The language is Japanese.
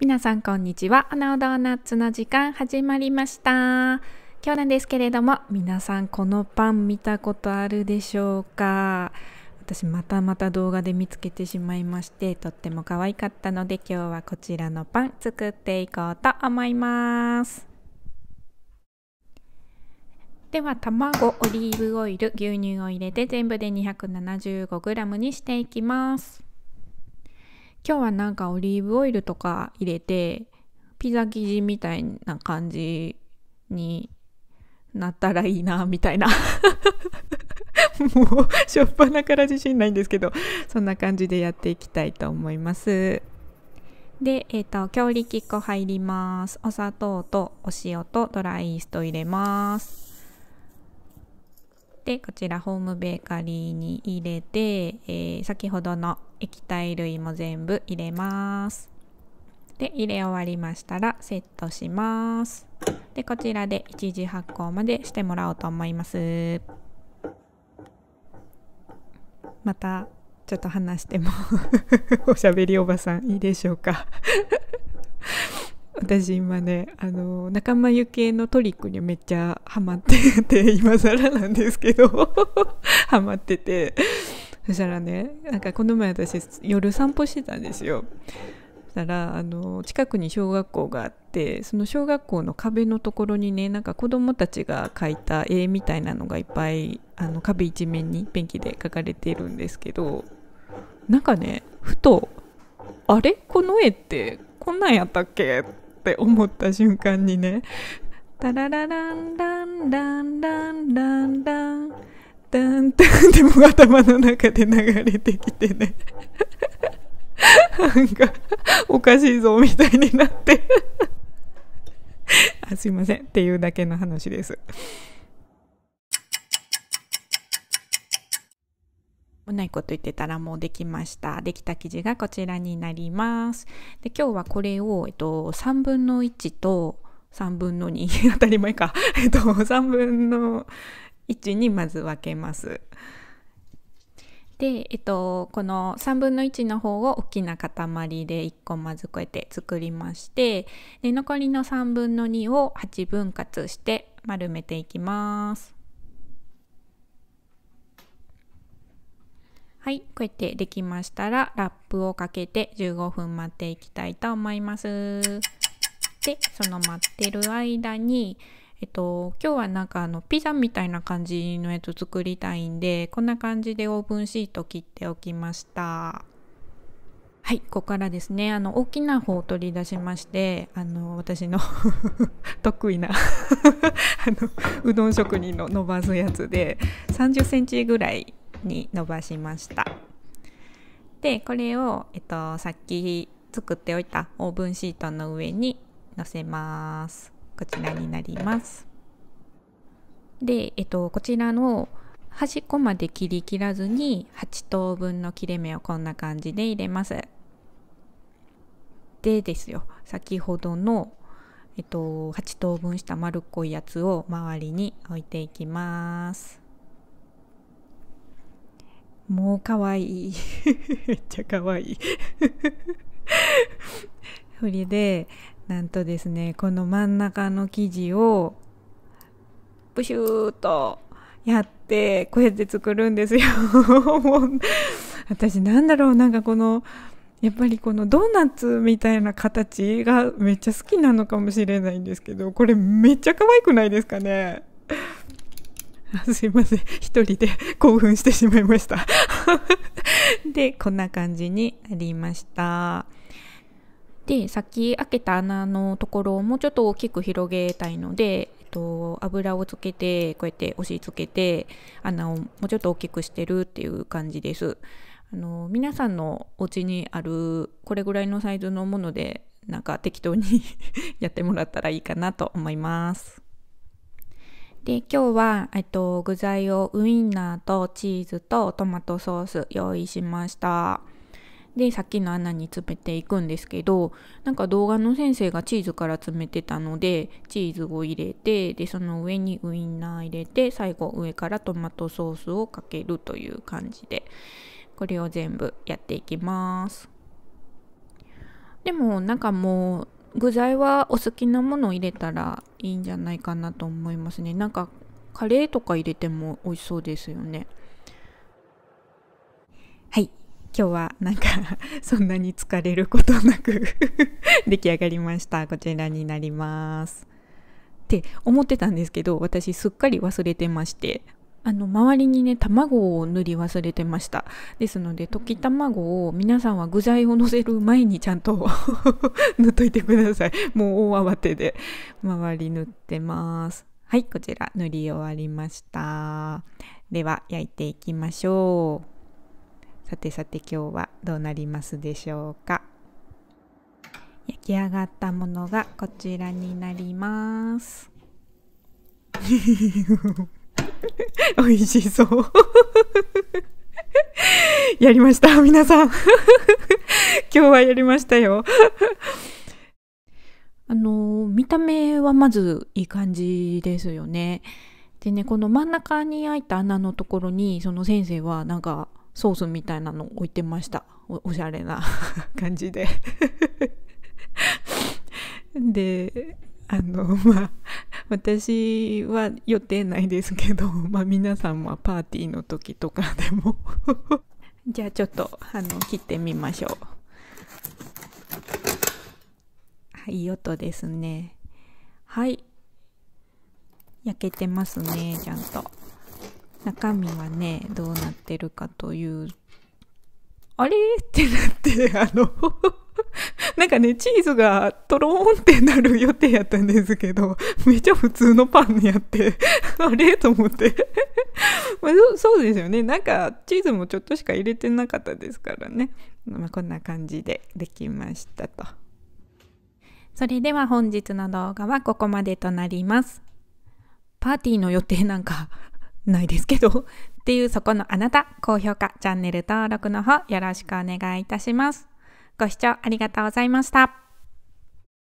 皆さんこんにちは。アナオドーナツの時間始まりました。今日なんですけれども、皆さんこのパン見たことあるでしょうか私またまた動画で見つけてしまいまして、とっても可愛かったので今日はこちらのパン作っていこうと思います。では卵、オリーブオイル、牛乳を入れて全部で 275g にしていきます。今日はなんかオリーブオイルとか入れてピザ生地みたいな感じになったらいいなみたいな もうしょっぱなから自信ないんですけどそんな感じでやっていきたいと思いますでえっ、ー、と強力粉入りますお砂糖とお塩とドライイースト入れますでこちらホームベーカリーに入れて、えー、先ほどの液体類も全部入れますで入れ終わりましたらセットしますでこちらで一次発酵までしてもらおうと思いますまたちょっと話しても おしゃべりおばさんいいでしょうか私今ねあの仲間由紀恵のトリックにめっちゃハマってて 今更なんですけど ハマっててそしたらねなんかこの前私夜散歩してたんですよそしたらあの近くに小学校があってその小学校の壁のところにねなんか子どもたちが描いた絵みたいなのがいっぱいあの壁一面にペンキで描かれているんですけどなんかねふとあれこの絵ってこんなんやったっけって思った瞬間にね「タララランランランランランラン」ダンダンでも頭の中で流れてきてねなんかおかしいぞみたいになってあすいませんっていうだけの話ですないこと言ってたらもうできましたできた生地がこちらになりますで今日はこれを、えっと、3分の1と3分の2 当たり前か、えっと、3分の1にまず分けますで、えっと、この3分の1の方を大きな塊で1個まずこうやって作りましてで残りの3分の2を8分割して丸めていきますはい、こうやってできましたらラップをかけて15分待っていきたいと思います。で、その待ってる間に、えっと、今日はなんかあのピザみたいな感じのやつ作りたいんで、こんな感じでオーブンシート切っておきました。はい、ここからですね、あの、大きな方を取り出しまして、あの、私の 得意な あの、うどん職人の伸ばすやつで、30センチぐらいに伸ばしましたでこれを、えっと、さっき作っておいたオーブンシートの上にのせますこちらになりますで、えっと、こちらの端っこまで切り切らずに8等分の切れ目をこんな感じで入れますでですよ先ほどの、えっと、8等分した丸っこいやつを周りに置いていきますもうかわいい めっちゃかわいいそれでなんとですねこの真ん中の生地をプシューとやってこうやって作るんですよ 私なんだろうなんかこのやっぱりこのドーナツみたいな形がめっちゃ好きなのかもしれないんですけどこれめっちゃ可愛くないですかね すいません一人で 興奮してしまいました でこんな感じになりましたでさっき開けた穴のところをもうちょっと大きく広げたいので、えっと、油をつけてこうやって押し付けて穴をもうちょっと大きくしてるっていう感じですあの皆さんのお家にあるこれぐらいのサイズのものでなんか適当にやってもらったらいいかなと思いますで今日は、えっと、具材をウインナーとチーズとトマトソース用意しましたでさっきの穴に詰めていくんですけどなんか動画の先生がチーズから詰めてたのでチーズを入れてでその上にウインナー入れて最後上からトマトソースをかけるという感じでこれを全部やっていきますでもなんかもう具材はお好きなものを入れたらいいんじゃないかなと思いますねなんかカレーとか入れても美味しそうですよねはい今日はなんか そんなに疲れることなく 出来上がりましたこちらになりますって思ってたんですけど私すっかり忘れてましてあの周りにね卵を塗り忘れてましたですので溶き卵を皆さんは具材をのせる前にちゃんと 塗っといてくださいもう大慌てで周り塗ってますはいこちら塗り終わりましたでは焼いていきましょうさてさて今日はどうなりますでしょうか焼き上がったものがこちらになります 美味しそう やりました、皆さん 今日はやりましたよあの、見た目はまずいい感じですよね。でね、この真ん中に開いた穴のところに、その先生はなんかソースみたいなの置いてました。おしゃれな感じで。で、あの、まあ、私は予定ないですけど、まあ、皆さんはパーティーの時とかでも じゃあちょっとあの切ってみましょうはいいい音ですねはい焼けてますねちゃんと中身はねどうなってるかというあれってなってあの なんかね、チーズがとろーんってなる予定やったんですけど、めちゃ普通のパンにやって、あれと思ってまあそ。そうですよね。なんかチーズもちょっとしか入れてなかったですからね。まあ、こんな感じでできましたと。それでは本日の動画はここまでとなります。パーティーの予定なんかないですけどっていうそこのあなた、高評価、チャンネル登録の方よろしくお願いいたします。ご視聴ありがとうございました。